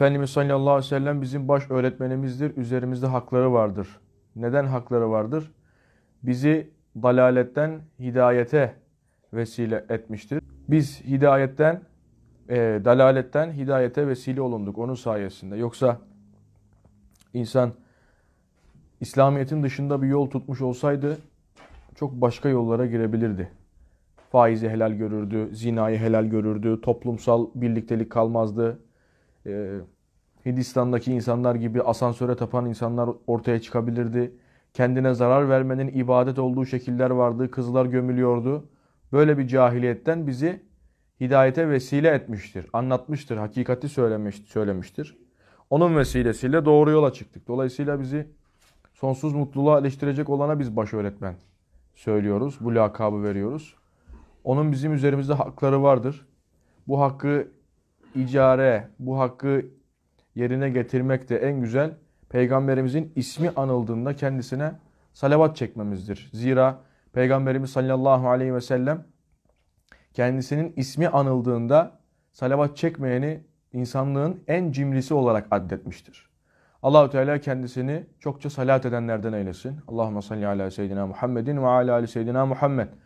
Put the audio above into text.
Efendimiz sallallahu aleyhi ve sellem bizim baş öğretmenimizdir. Üzerimizde hakları vardır. Neden hakları vardır? Bizi dalaletten hidayete vesile etmiştir. Biz hidayetten, e, dalaletten hidayete vesile olunduk onun sayesinde. Yoksa insan İslamiyet'in dışında bir yol tutmuş olsaydı çok başka yollara girebilirdi. Faizi helal görürdü, zinayı helal görürdü, toplumsal birliktelik kalmazdı, e, Hindistan'daki insanlar gibi asansöre tapan insanlar ortaya çıkabilirdi. Kendine zarar vermenin ibadet olduğu şekiller vardı. Kızlar gömülüyordu. Böyle bir cahiliyetten bizi hidayete vesile etmiştir. Anlatmıştır, hakikati söylemiş, söylemiştir. Onun vesilesiyle doğru yola çıktık. Dolayısıyla bizi sonsuz mutluluğa eleştirecek olana biz baş öğretmen söylüyoruz. Bu lakabı veriyoruz. Onun bizim üzerimizde hakları vardır. Bu hakkı icare, bu hakkı yerine getirmek de en güzel Peygamberimizin ismi anıldığında kendisine salavat çekmemizdir. Zira Peygamberimiz sallallahu aleyhi ve sellem kendisinin ismi anıldığında salavat çekmeyeni insanlığın en cimrisi olarak addetmiştir. Allahu Teala kendisini çokça salat edenlerden eylesin. Allahumme salli ala seyyidina Muhammedin ve ala ali seyyidina Muhammed.